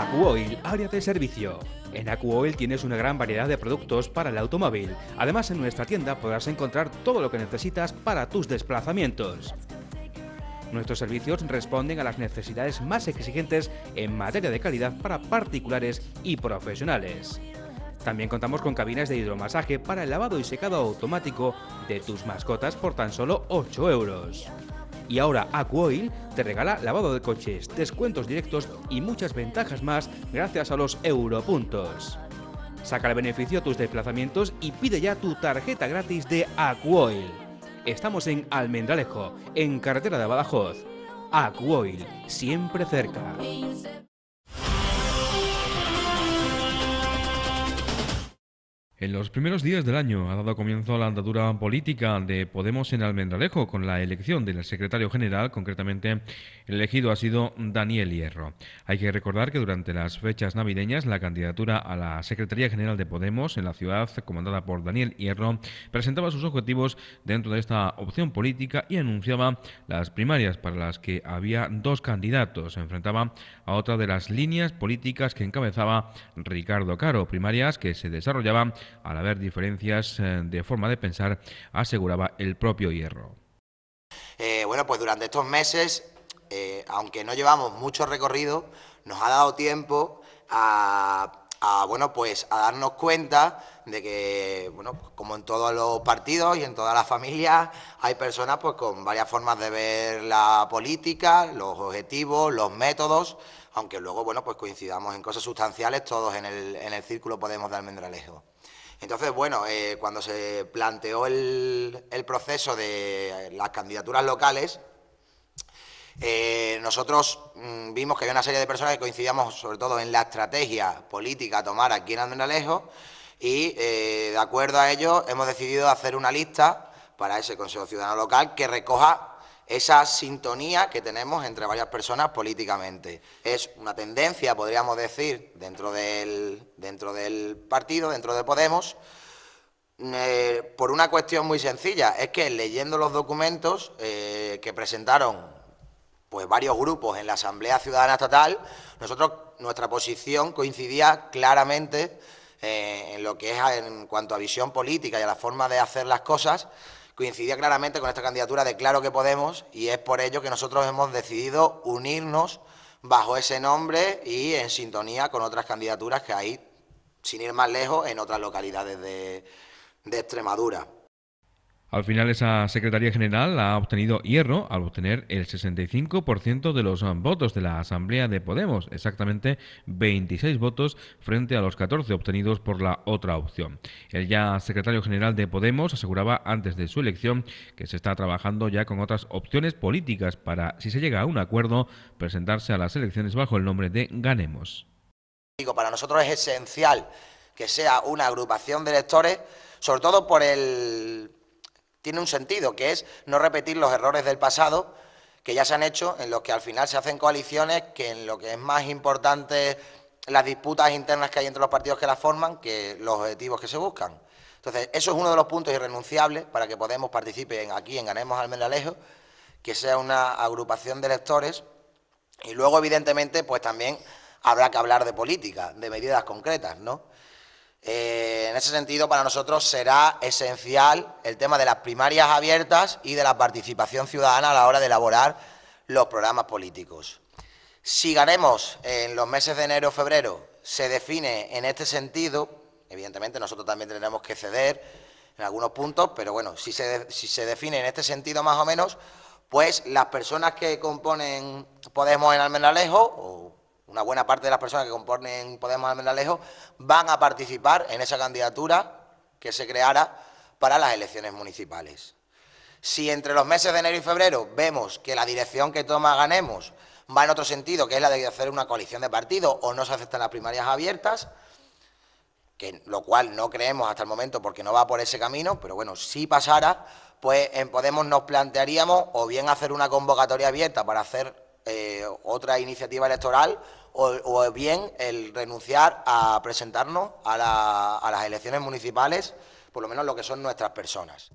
Acuoil, área de servicio. En Acuoil tienes una gran variedad de productos para el automóvil. Además, en nuestra tienda podrás encontrar todo lo que necesitas para tus desplazamientos. Nuestros servicios responden a las necesidades más exigentes en materia de calidad para particulares y profesionales. También contamos con cabinas de hidromasaje para el lavado y secado automático de tus mascotas por tan solo 8 euros. Y ahora Aquoil te regala lavado de coches, descuentos directos y muchas ventajas más gracias a los Europuntos. Saca el beneficio a tus desplazamientos y pide ya tu tarjeta gratis de Aquoil. Estamos en Almendralejo, en carretera de Badajoz. Aquoil, siempre cerca. En los primeros días del año ha dado comienzo la andadura política de Podemos en Almendralejo con la elección del secretario general, concretamente el elegido ha sido Daniel Hierro. Hay que recordar que durante las fechas navideñas la candidatura a la Secretaría General de Podemos en la ciudad, comandada por Daniel Hierro, presentaba sus objetivos dentro de esta opción política y anunciaba las primarias para las que había dos candidatos. Se enfrentaba a otra de las líneas políticas que encabezaba Ricardo Caro, primarias que se desarrollaban al haber diferencias eh, de forma de pensar, aseguraba el propio Hierro. Eh, bueno, pues durante estos meses, eh, aunque no llevamos mucho recorrido, nos ha dado tiempo a, bueno, pues a darnos cuenta de que, bueno, pues como en todos los partidos y en todas las familias, hay personas pues con varias formas de ver la política, los objetivos, los métodos, aunque luego, bueno, pues coincidamos en cosas sustanciales, todos en el, en el círculo Podemos de Almendralejo. Entonces, bueno, eh, cuando se planteó el, proceso de las candidaturas locales, eh, nosotros mm, vimos que había una serie de personas que coincidíamos sobre todo en la estrategia política a tomar aquí en Alejo y eh, de acuerdo a ello hemos decidido hacer una lista para ese Consejo Ciudadano Local que recoja esa sintonía que tenemos entre varias personas políticamente. Es una tendencia, podríamos decir, dentro del, dentro del partido, dentro de Podemos, eh, por una cuestión muy sencilla, es que leyendo los documentos eh, que presentaron pues varios grupos en la Asamblea Ciudadana Estatal, nosotros nuestra posición coincidía claramente eh, en lo que es en cuanto a visión política y a la forma de hacer las cosas coincidía claramente con esta candidatura de Claro que Podemos y es por ello que nosotros hemos decidido unirnos bajo ese nombre y en sintonía con otras candidaturas que hay, sin ir más lejos, en otras localidades de, Extremadura. Al final esa Secretaría General ha obtenido hierro al obtener el 65% de los um, votos de la Asamblea de Podemos, exactamente 26 votos frente a los 14 obtenidos por la otra opción. El ya secretario general de Podemos aseguraba antes de su elección que se está trabajando ya con otras opciones políticas para, si se llega a un acuerdo, presentarse a las elecciones bajo el nombre de Ganemos. Para nosotros es esencial que sea una agrupación de electores, sobre todo por el tiene un sentido, que es no repetir los errores del pasado que ya se han hecho, en los que al final se hacen coaliciones, que en lo que es más importante las disputas internas que hay entre los partidos que las forman, que los objetivos que se buscan. Entonces, eso es uno de los puntos irrenunciables para que Podemos participe aquí en Ganemos al Menalejo, que sea una agrupación de electores. Y luego, evidentemente, pues también habrá que hablar de política, de medidas concretas, ¿no? Eh, en ese sentido, para nosotros será esencial el tema de las primarias abiertas y de la participación ciudadana a la hora de elaborar los programas políticos. Si ganemos en los meses de enero o febrero, se define en este sentido, evidentemente nosotros también tendremos que ceder en algunos puntos, pero bueno, si se, si se define en este sentido más o menos, pues las personas que componen Podemos en Almenalejo o una buena parte de las personas que componen Podemos lejos... van a participar en esa candidatura que se creara para las elecciones municipales. Si entre los meses de enero y febrero vemos que la dirección que toma Ganemos va en otro sentido, que es la de hacer una coalición de partidos o no se aceptan las primarias abiertas, que, lo cual no creemos hasta el momento porque no va por ese camino, pero bueno, si pasara, pues en Podemos nos plantearíamos o bien hacer una convocatoria abierta para hacer eh, otra iniciativa electoral o, bien el renunciar a presentarnos a las elecciones municipales, por lo menos lo que son nuestras personas.